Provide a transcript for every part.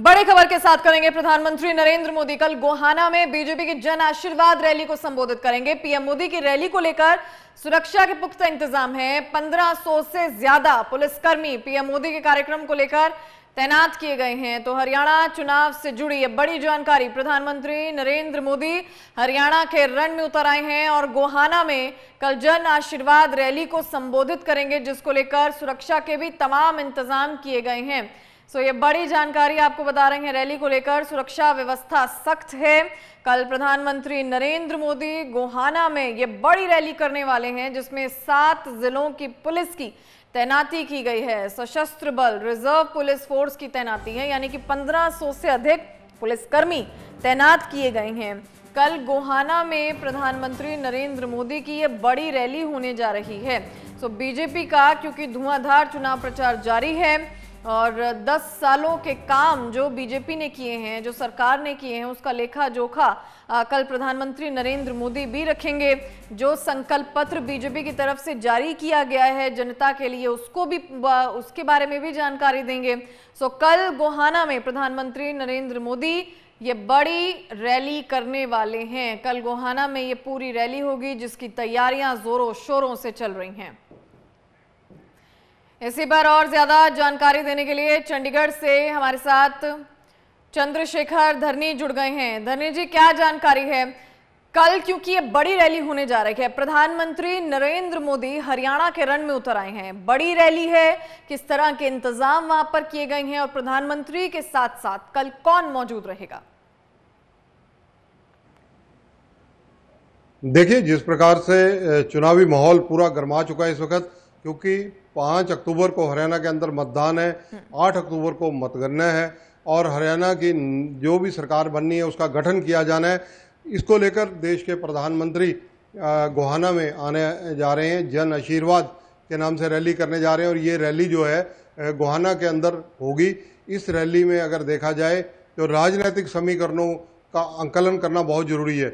बड़े खबर के साथ करेंगे प्रधानमंत्री नरेंद्र मोदी कल गोहाना में बीजेपी की जन आशीर्वाद रैली को संबोधित करेंगे पीएम मोदी की रैली को लेकर सुरक्षा के पुख्ता इंतजाम है 1500 से ज्यादा पुलिसकर्मी पीएम मोदी के कार्यक्रम को लेकर तैनात किए गए हैं तो हरियाणा चुनाव से जुड़ी ये बड़ी जानकारी प्रधानमंत्री नरेंद्र मोदी हरियाणा के रण में उतर आए हैं और गोहाना में कल जन आशीर्वाद रैली को संबोधित करेंगे जिसको लेकर सुरक्षा के भी तमाम इंतजाम किए गए हैं सो ये बड़ी जानकारी आपको बता रहे हैं रैली को लेकर सुरक्षा व्यवस्था सख्त है कल प्रधानमंत्री नरेंद्र मोदी गोहाना में ये बड़ी रैली करने वाले हैं जिसमें सात जिलों की पुलिस की तैनाती की गई है सशस्त्र बल रिजर्व पुलिस फोर्स की तैनाती है यानी कि 1500 से अधिक पुलिसकर्मी तैनात किए गए हैं कल गोहाना में प्रधानमंत्री नरेंद्र मोदी की ये बड़ी रैली होने जा रही है सो बीजेपी का क्योंकि धुआंधार चुनाव प्रचार जारी है और 10 सालों के काम जो बीजेपी ने किए हैं जो सरकार ने किए हैं उसका लेखा जोखा आ, कल प्रधानमंत्री नरेंद्र मोदी भी रखेंगे जो संकल्प पत्र बीजेपी की तरफ से जारी किया गया है जनता के लिए उसको भी उसके बारे में भी जानकारी देंगे सो कल गोहाना में प्रधानमंत्री नरेंद्र मोदी ये बड़ी रैली करने वाले हैं कल गोहाना में ये पूरी रैली होगी जिसकी तैयारियां जोरों शोरों से चल रही हैं इसी पर और ज्यादा जानकारी देने के लिए चंडीगढ़ से हमारे साथ चंद्रशेखर धरनी जुड़ गए हैं धरनी जी क्या जानकारी है कल क्योंकि ये बड़ी रैली होने जा रही है प्रधानमंत्री नरेंद्र मोदी हरियाणा के रण में उतर आए हैं बड़ी रैली है किस तरह के इंतजाम वहां पर किए गए हैं और प्रधानमंत्री के साथ साथ कल कौन मौजूद रहेगा देखिए जिस प्रकार से चुनावी माहौल पूरा गर्मा चुका है इस वक्त क्योंकि पाँच अक्टूबर को हरियाणा के अंदर मतदान है आठ अक्टूबर को मतगणना है और हरियाणा की जो भी सरकार बननी है उसका गठन किया जाना है इसको लेकर देश के प्रधानमंत्री गोहाना में आने जा रहे हैं जन आशीर्वाद के नाम से रैली करने जा रहे हैं और ये रैली जो है गोहाना के अंदर होगी इस रैली में अगर देखा जाए तो राजनीतिक समीकरणों का आंकलन करना बहुत ज़रूरी है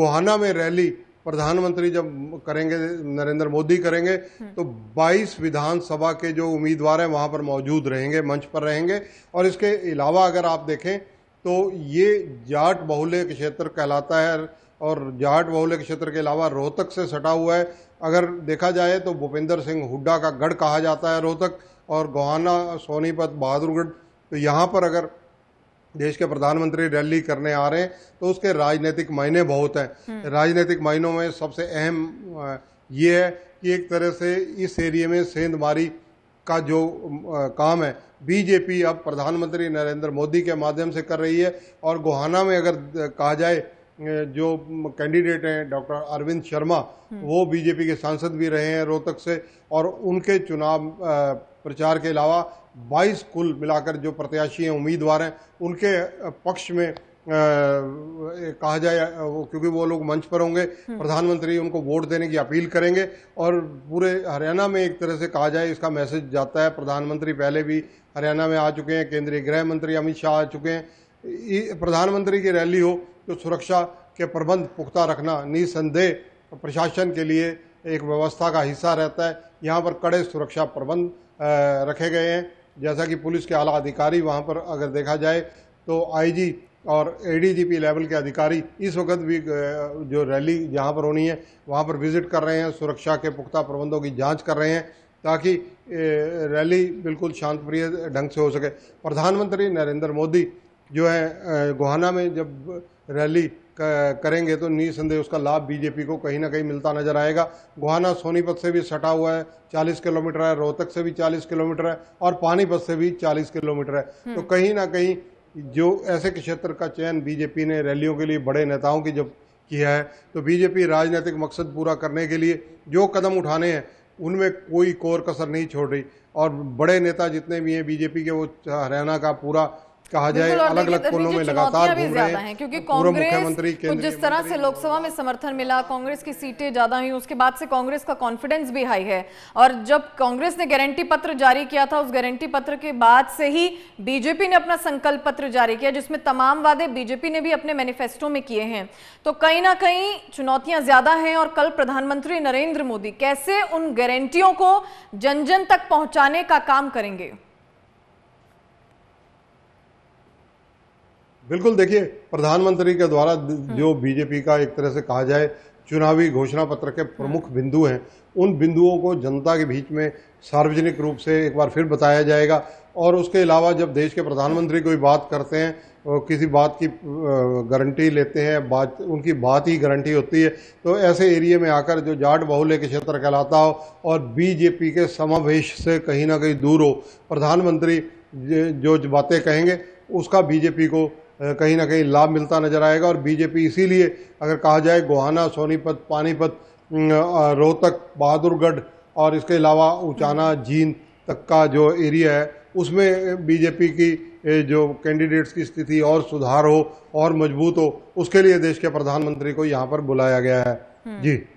गोहाना में रैली प्रधानमंत्री जब करेंगे नरेंद्र मोदी करेंगे तो 22 विधानसभा के जो उम्मीदवार हैं वहाँ पर मौजूद रहेंगे मंच पर रहेंगे और इसके अलावा अगर आप देखें तो ये जाट बहुल्य क्षेत्र कहलाता है और जाट बहुल्य क्षेत्र के अलावा रोहतक से सटा हुआ है अगर देखा जाए तो भूपेंद्र सिंह हुड्डा का गढ़ कहा जाता है रोहतक और गोहाना सोनीपत बहादुरगढ़ तो यहाँ पर अगर देश के प्रधानमंत्री रैली करने आ रहे हैं तो उसके राजनीतिक मायने बहुत हैं हम्म। राजनीतिक मायनों में सबसे अहम ये है कि एक तरह से इस एरिए में सेंधमारी का जो काम है बीजेपी अब प्रधानमंत्री नरेंद्र मोदी के माध्यम से कर रही है और गोहाना में अगर कहा जाए जो कैंडिडेट हैं डॉक्टर अरविंद शर्मा हम्म। वो बीजेपी के सांसद भी रहे हैं रोहतक से और उनके चुनाव प्रचार के अलावा 22 कुल मिलाकर जो प्रत्याशी हैं उम्मीदवार हैं उनके पक्ष में आ, कहा जाए क्योंकि वो लोग मंच पर होंगे हम्म। प्रधानमंत्री उनको वोट देने की अपील करेंगे और पूरे हरियाणा में एक तरह से कहा जाए इसका मैसेज जाता है प्रधानमंत्री पहले भी हरियाणा में आ चुके हैं केंद्रीय गृह मंत्री अमित शाह आ चुके हैं प्रधानमंत्री की रैली हो जो सुरक्षा के प्रबंध पुख्ता रखना निसंदेह प्रशासन के लिए एक व्यवस्था का हिस्सा रहता है यहाँ पर कड़े सुरक्षा प्रबंध रखे गए हैं जैसा कि पुलिस के आला अधिकारी वहाँ पर अगर देखा जाए तो आईजी और एडीजीपी लेवल के अधिकारी इस वक्त भी जो रैली जहाँ पर होनी है वहाँ पर विजिट कर रहे हैं सुरक्षा के पुख्ता प्रबंधों की जांच कर रहे हैं ताकि रैली बिल्कुल शांतप्रिय ढंग से हो सके प्रधानमंत्री नरेंद्र मोदी जो है गोहाना में जब रैली करेंगे तो निसंदेह उसका लाभ बीजेपी को कहीं ना कहीं मिलता नजर आएगा गोहाना सोनीपत से भी सटा हुआ है 40 किलोमीटर है रोहतक से भी 40 किलोमीटर है और पानीपत से भी 40 किलोमीटर है तो हम्म। कहीं ना कहीं जो ऐसे क्षेत्र का चयन बीजेपी ने रैलियों के लिए बड़े नेताओं की जब किया है तो बीजेपी राजनीतिक मकसद पूरा करने के लिए जो कदम उठाने हैं उनमें कोई कोर कसर नहीं छोड़ रही और बड़े नेता जितने भी हैं बीजेपी के वो हरियाणा का पूरा कहा जाए अलग अलग कोनों में लगातार क्योंकि कांग्रेस को जिस तरह से लोकसभा में समर्थन मिला कांग्रेस की सीटें ज्यादा हुई उसके बाद से कांग्रेस का कॉन्फिडेंस भी हाई है और जब कांग्रेस ने गारंटी पत्र जारी किया था उस गारंटी पत्र के बाद से ही बीजेपी ने अपना संकल्प पत्र जारी किया जिसमें तमाम वादे बीजेपी ने भी अपने मैनिफेस्टो में किए हैं तो कहीं ना कहीं चुनौतियां ज्यादा हैं और कल प्रधानमंत्री नरेंद्र मोदी कैसे उन गारंटियों को जन जन तक पहुंचाने का काम करेंगे बिल्कुल देखिए प्रधानमंत्री के द्वारा हम्म। जो बीजेपी का एक तरह से कहा जाए चुनावी घोषणा पत्र के हम्म। प्रमुख बिंदु हैं उन बिंदुओं को जनता के बीच में सार्वजनिक रूप से एक बार फिर बताया जाएगा और उसके अलावा जब देश के प्रधानमंत्री कोई बात करते हैं और किसी बात की गारंटी लेते हैं बात उनकी बात ही गारंटी होती है तो ऐसे एरिए में आकर जो जाट बहुल्य के क्षेत्र कहलाता हो और बीजेपी के समावेश से कहीं ना कहीं दूर हो प्रधानमंत्री जो बातें कहेंगे उसका बीजेपी को कहीं ना कहीं लाभ मिलता नजर आएगा और बीजेपी इसीलिए अगर कहा जाए गोहाना सोनीपत पानीपत रोहतक बहादुरगढ़ और इसके अलावा उचाना जींद तक का जो एरिया है उसमें बीजेपी की जो कैंडिडेट्स की स्थिति और सुधार हो और मजबूत हो उसके लिए देश के प्रधानमंत्री को यहाँ पर बुलाया गया है हम्म। जी